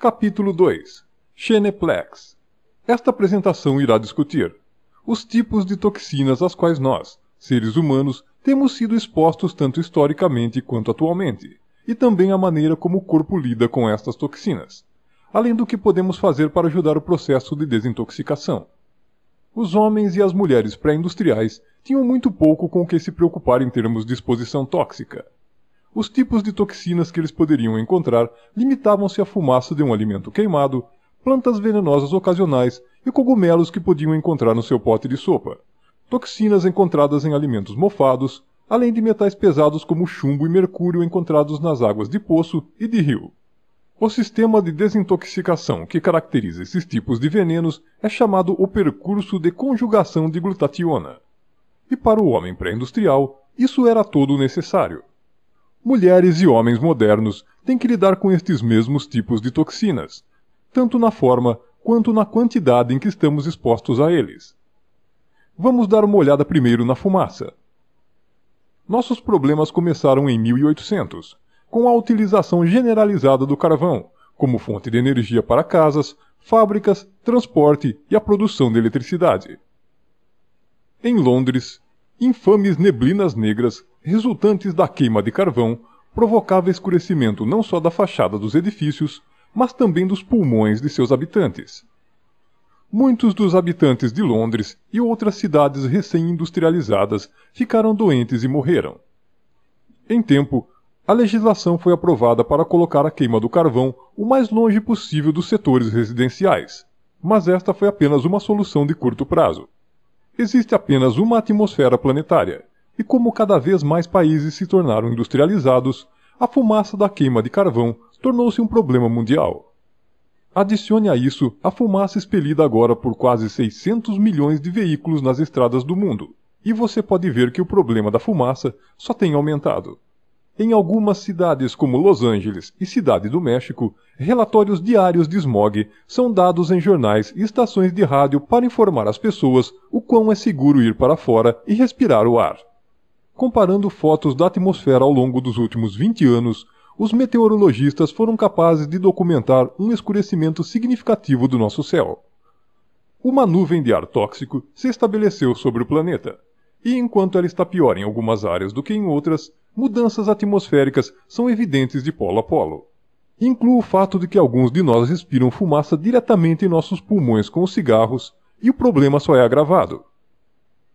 Capítulo 2 Xeneplex Esta apresentação irá discutir os tipos de toxinas às quais nós, seres humanos, temos sido expostos tanto historicamente quanto atualmente, e também a maneira como o corpo lida com estas toxinas, além do que podemos fazer para ajudar o processo de desintoxicação. Os homens e as mulheres pré-industriais tinham muito pouco com o que se preocupar em termos de exposição tóxica os tipos de toxinas que eles poderiam encontrar limitavam-se à fumaça de um alimento queimado, plantas venenosas ocasionais e cogumelos que podiam encontrar no seu pote de sopa. Toxinas encontradas em alimentos mofados, além de metais pesados como chumbo e mercúrio encontrados nas águas de poço e de rio. O sistema de desintoxicação que caracteriza esses tipos de venenos é chamado o percurso de conjugação de glutationa. E para o homem pré-industrial, isso era todo necessário. Mulheres e homens modernos têm que lidar com estes mesmos tipos de toxinas, tanto na forma quanto na quantidade em que estamos expostos a eles. Vamos dar uma olhada primeiro na fumaça. Nossos problemas começaram em 1800, com a utilização generalizada do carvão, como fonte de energia para casas, fábricas, transporte e a produção de eletricidade. Em Londres, infames neblinas negras resultantes da queima de carvão, provocava escurecimento não só da fachada dos edifícios, mas também dos pulmões de seus habitantes. Muitos dos habitantes de Londres e outras cidades recém-industrializadas ficaram doentes e morreram. Em tempo, a legislação foi aprovada para colocar a queima do carvão o mais longe possível dos setores residenciais, mas esta foi apenas uma solução de curto prazo. Existe apenas uma atmosfera planetária, e como cada vez mais países se tornaram industrializados, a fumaça da queima de carvão tornou-se um problema mundial. Adicione a isso a fumaça expelida agora por quase 600 milhões de veículos nas estradas do mundo, e você pode ver que o problema da fumaça só tem aumentado. Em algumas cidades, como Los Angeles e Cidade do México, relatórios diários de smog são dados em jornais e estações de rádio para informar as pessoas o quão é seguro ir para fora e respirar o ar. Comparando fotos da atmosfera ao longo dos últimos 20 anos, os meteorologistas foram capazes de documentar um escurecimento significativo do nosso céu. Uma nuvem de ar tóxico se estabeleceu sobre o planeta, e enquanto ela está pior em algumas áreas do que em outras, mudanças atmosféricas são evidentes de polo a polo. Incluo o fato de que alguns de nós respiram fumaça diretamente em nossos pulmões com os cigarros, e o problema só é agravado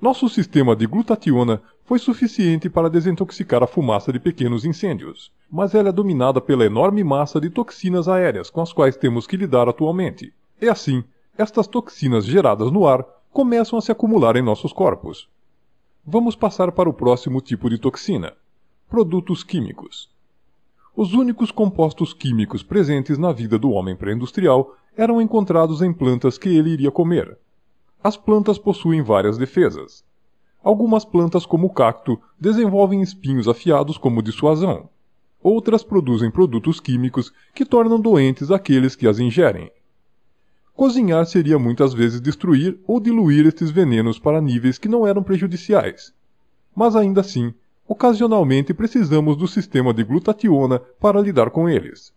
nosso sistema de glutationa foi suficiente para desintoxicar a fumaça de pequenos incêndios, mas ela é dominada pela enorme massa de toxinas aéreas com as quais temos que lidar atualmente. E assim, estas toxinas geradas no ar começam a se acumular em nossos corpos. Vamos passar para o próximo tipo de toxina: produtos químicos. Os únicos compostos químicos presentes na vida do homem pré-industrial eram encontrados em plantas que ele iria comer, as plantas possuem várias defesas. Algumas plantas, como o cacto, desenvolvem espinhos afiados como dissuasão. Outras produzem produtos químicos que tornam doentes aqueles que as ingerem. Cozinhar seria muitas vezes destruir ou diluir estes venenos para níveis que não eram prejudiciais. Mas ainda assim, ocasionalmente precisamos do sistema de glutationa para lidar com eles.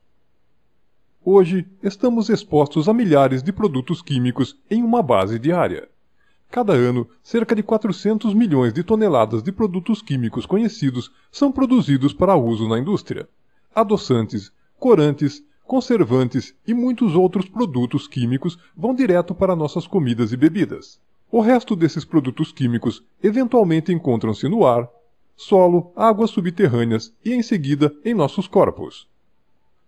Hoje, estamos expostos a milhares de produtos químicos em uma base diária. Cada ano, cerca de 400 milhões de toneladas de produtos químicos conhecidos são produzidos para uso na indústria. Adoçantes, corantes, conservantes e muitos outros produtos químicos vão direto para nossas comidas e bebidas. O resto desses produtos químicos eventualmente encontram-se no ar, solo, águas subterrâneas e, em seguida, em nossos corpos.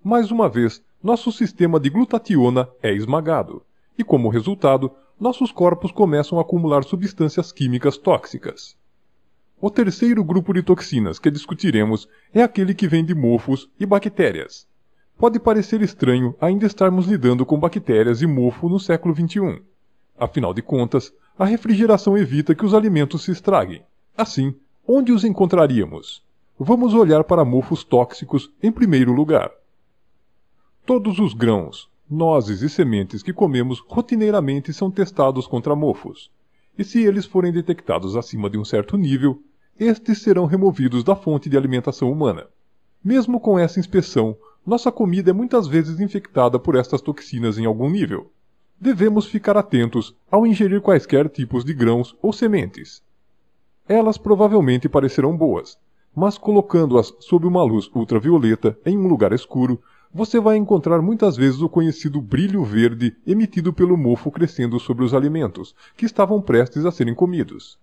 Mais uma vez, nosso sistema de glutationa é esmagado, e como resultado, nossos corpos começam a acumular substâncias químicas tóxicas. O terceiro grupo de toxinas que discutiremos é aquele que vem de mofos e bactérias. Pode parecer estranho ainda estarmos lidando com bactérias e mofo no século XXI. Afinal de contas, a refrigeração evita que os alimentos se estraguem. Assim, onde os encontraríamos? Vamos olhar para mofos tóxicos em primeiro lugar. Todos os grãos, nozes e sementes que comemos rotineiramente são testados contra mofos, e se eles forem detectados acima de um certo nível, estes serão removidos da fonte de alimentação humana. Mesmo com essa inspeção, nossa comida é muitas vezes infectada por estas toxinas em algum nível. Devemos ficar atentos ao ingerir quaisquer tipos de grãos ou sementes. Elas provavelmente parecerão boas, mas colocando-as sob uma luz ultravioleta em um lugar escuro você vai encontrar muitas vezes o conhecido brilho verde emitido pelo mofo crescendo sobre os alimentos, que estavam prestes a serem comidos.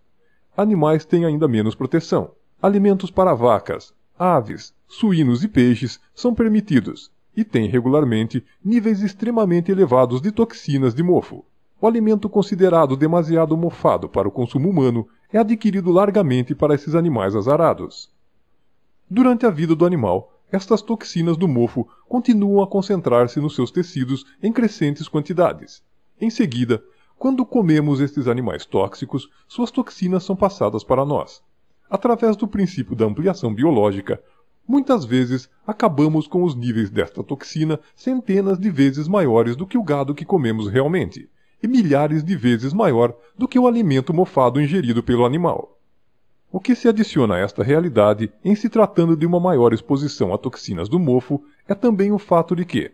Animais têm ainda menos proteção. Alimentos para vacas, aves, suínos e peixes são permitidos, e têm regularmente níveis extremamente elevados de toxinas de mofo. O alimento considerado demasiado mofado para o consumo humano é adquirido largamente para esses animais azarados. Durante a vida do animal, estas toxinas do mofo continuam a concentrar-se nos seus tecidos em crescentes quantidades. Em seguida, quando comemos estes animais tóxicos, suas toxinas são passadas para nós. Através do princípio da ampliação biológica, muitas vezes acabamos com os níveis desta toxina centenas de vezes maiores do que o gado que comemos realmente, e milhares de vezes maior do que o alimento mofado ingerido pelo animal. O que se adiciona a esta realidade, em se tratando de uma maior exposição a toxinas do mofo, é também o fato de que,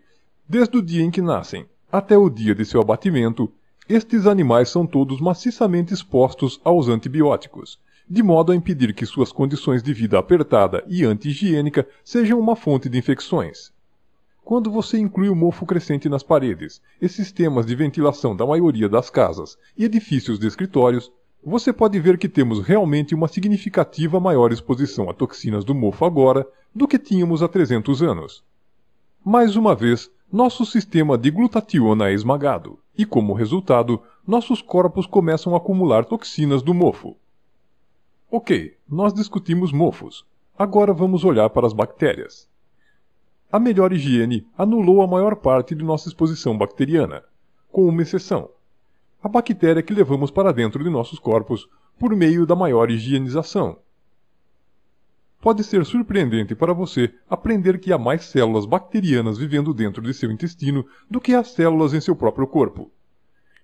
desde o dia em que nascem até o dia de seu abatimento, estes animais são todos maciçamente expostos aos antibióticos, de modo a impedir que suas condições de vida apertada e anti-higiênica sejam uma fonte de infecções. Quando você inclui o mofo crescente nas paredes e sistemas de ventilação da maioria das casas e edifícios de escritórios, você pode ver que temos realmente uma significativa maior exposição a toxinas do mofo agora do que tínhamos há 300 anos. Mais uma vez, nosso sistema de glutationa é esmagado, e como resultado, nossos corpos começam a acumular toxinas do mofo. Ok, nós discutimos mofos. Agora vamos olhar para as bactérias. A melhor higiene anulou a maior parte de nossa exposição bacteriana, com uma exceção a bactéria que levamos para dentro de nossos corpos por meio da maior higienização. Pode ser surpreendente para você aprender que há mais células bacterianas vivendo dentro de seu intestino do que há células em seu próprio corpo.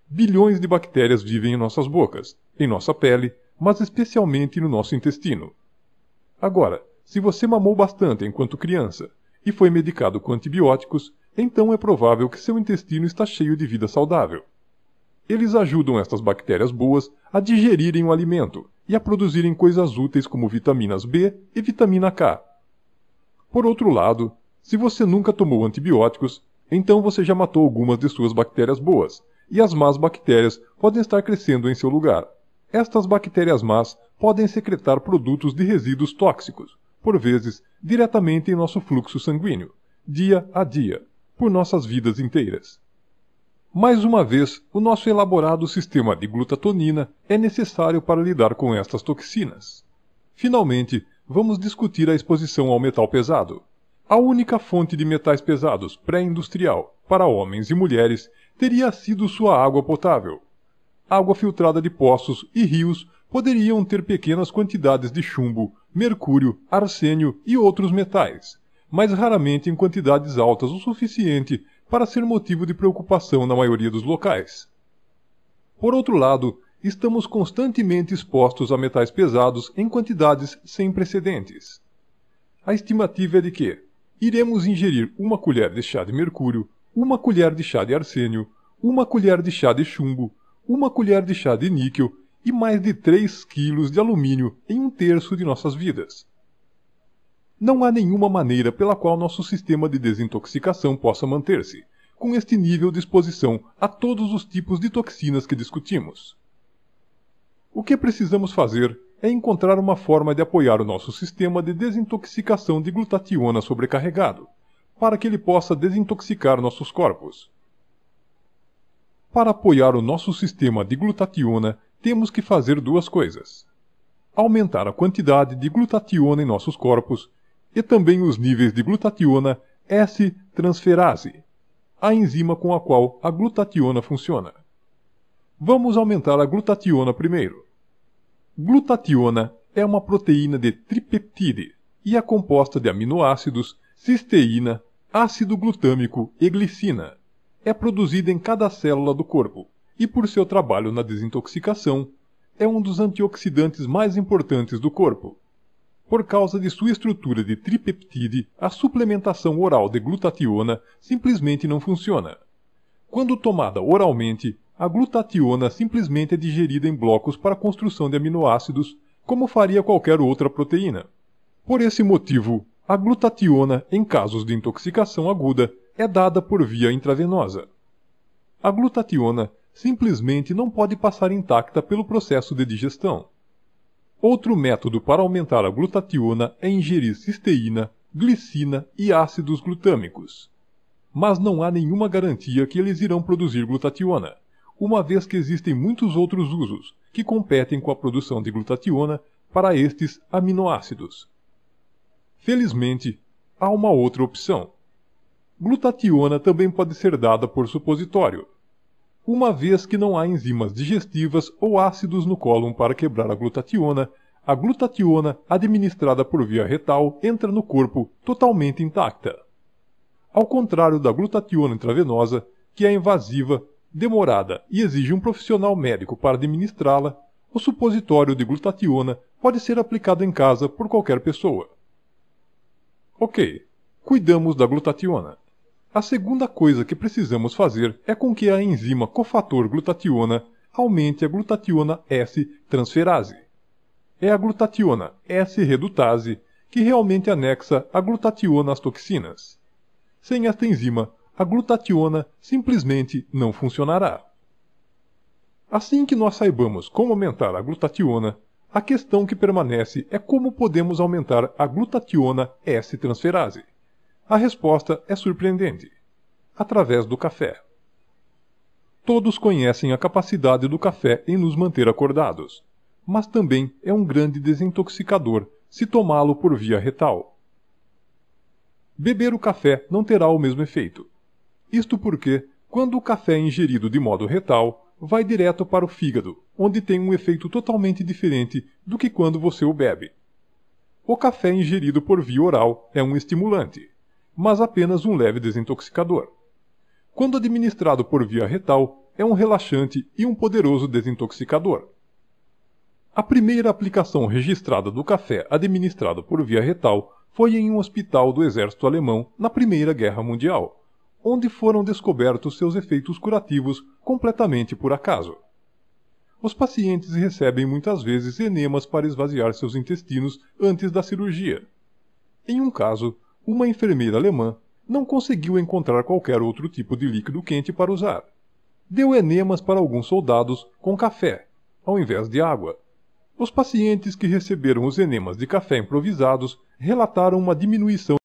Bilhões de bactérias vivem em nossas bocas, em nossa pele, mas especialmente no nosso intestino. Agora, se você mamou bastante enquanto criança e foi medicado com antibióticos, então é provável que seu intestino está cheio de vida saudável. Eles ajudam estas bactérias boas a digerirem o alimento e a produzirem coisas úteis como vitaminas B e vitamina K. Por outro lado, se você nunca tomou antibióticos, então você já matou algumas de suas bactérias boas, e as más bactérias podem estar crescendo em seu lugar. Estas bactérias más podem secretar produtos de resíduos tóxicos, por vezes diretamente em nosso fluxo sanguíneo, dia a dia, por nossas vidas inteiras. Mais uma vez, o nosso elaborado sistema de glutatonina é necessário para lidar com estas toxinas. Finalmente, vamos discutir a exposição ao metal pesado. A única fonte de metais pesados pré-industrial para homens e mulheres teria sido sua água potável. Água filtrada de poços e rios poderiam ter pequenas quantidades de chumbo, mercúrio, arsênio e outros metais, mas raramente em quantidades altas o suficiente para ser motivo de preocupação na maioria dos locais. Por outro lado, estamos constantemente expostos a metais pesados em quantidades sem precedentes. A estimativa é de que iremos ingerir uma colher de chá de mercúrio, uma colher de chá de arsênio, uma colher de chá de chumbo, uma colher de chá de níquel e mais de 3 quilos de alumínio em um terço de nossas vidas. Não há nenhuma maneira pela qual nosso sistema de desintoxicação possa manter-se, com este nível de exposição a todos os tipos de toxinas que discutimos. O que precisamos fazer é encontrar uma forma de apoiar o nosso sistema de desintoxicação de glutationa sobrecarregado, para que ele possa desintoxicar nossos corpos. Para apoiar o nosso sistema de glutationa, temos que fazer duas coisas: aumentar a quantidade de glutationa em nossos corpos e também os níveis de glutationa S-transferase, a enzima com a qual a glutationa funciona. Vamos aumentar a glutationa primeiro. Glutationa é uma proteína de tripeptide e é composta de aminoácidos, cisteína, ácido glutâmico e glicina. É produzida em cada célula do corpo e, por seu trabalho na desintoxicação, é um dos antioxidantes mais importantes do corpo. Por causa de sua estrutura de tripeptide, a suplementação oral de glutationa simplesmente não funciona. Quando tomada oralmente, a glutationa simplesmente é digerida em blocos para a construção de aminoácidos, como faria qualquer outra proteína. Por esse motivo, a glutationa, em casos de intoxicação aguda, é dada por via intravenosa. A glutationa simplesmente não pode passar intacta pelo processo de digestão. Outro método para aumentar a glutationa é ingerir cisteína, glicina e ácidos glutâmicos. Mas não há nenhuma garantia que eles irão produzir glutationa, uma vez que existem muitos outros usos que competem com a produção de glutationa para estes aminoácidos. Felizmente, há uma outra opção. Glutationa também pode ser dada por supositório, uma vez que não há enzimas digestivas ou ácidos no cólon para quebrar a glutationa, a glutationa, administrada por via retal, entra no corpo totalmente intacta. Ao contrário da glutationa intravenosa, que é invasiva, demorada e exige um profissional médico para administrá-la, o supositório de glutationa pode ser aplicado em casa por qualquer pessoa. Ok, cuidamos da glutationa. A segunda coisa que precisamos fazer é com que a enzima cofator glutationa aumente a glutationa S-transferase. É a glutationa S-redutase que realmente anexa a glutationa às toxinas. Sem esta enzima, a glutationa simplesmente não funcionará. Assim que nós saibamos como aumentar a glutationa, a questão que permanece é como podemos aumentar a glutationa S-transferase. A resposta é surpreendente. Através do café. Todos conhecem a capacidade do café em nos manter acordados, mas também é um grande desintoxicador se tomá-lo por via retal. Beber o café não terá o mesmo efeito. Isto porque, quando o café é ingerido de modo retal, vai direto para o fígado, onde tem um efeito totalmente diferente do que quando você o bebe. O café ingerido por via oral é um estimulante mas apenas um leve desintoxicador. Quando administrado por via retal, é um relaxante e um poderoso desintoxicador. A primeira aplicação registrada do café administrado por via retal foi em um hospital do exército alemão na Primeira Guerra Mundial, onde foram descobertos seus efeitos curativos completamente por acaso. Os pacientes recebem muitas vezes enemas para esvaziar seus intestinos antes da cirurgia. Em um caso, uma enfermeira alemã não conseguiu encontrar qualquer outro tipo de líquido quente para usar. Deu enemas para alguns soldados com café, ao invés de água. Os pacientes que receberam os enemas de café improvisados relataram uma diminuição